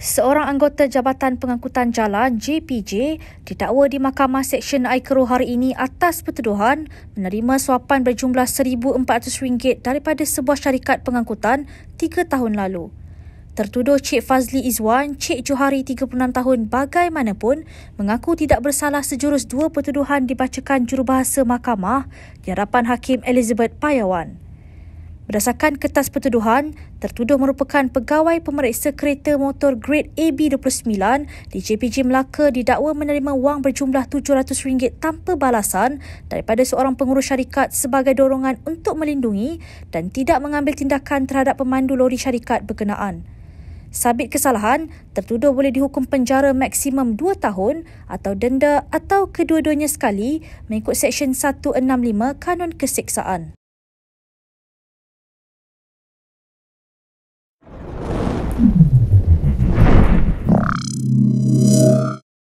Seorang anggota Jabatan Pengangkutan Jalan JPJ didakwa di Mahkamah Seksyen Aikro hari ini atas pertuduhan menerima suapan berjumlah RM1,400 daripada sebuah syarikat pengangkutan tiga tahun lalu. Tertuduh Cik Fazli Izwan, Cik Johari 36 tahun bagaimanapun mengaku tidak bersalah sejurus dua pertuduhan dibacakan jurubahasa mahkamah di hadapan Hakim Elizabeth Payawan. Berdasarkan kertas pertuduhan, tertuduh merupakan pegawai pemeriksa kereta motor grade AB29 di J.P.G. Melaka didakwa menerima wang berjumlah RM700 tanpa balasan daripada seorang pengurus syarikat sebagai dorongan untuk melindungi dan tidak mengambil tindakan terhadap pemandu lori syarikat berkenaan. Sabit kesalahan, tertuduh boleh dihukum penjara maksimum 2 tahun atau denda atau kedua-duanya sekali mengikut Seksyen 165 Kanun Kesiksaan. Mm-hmm.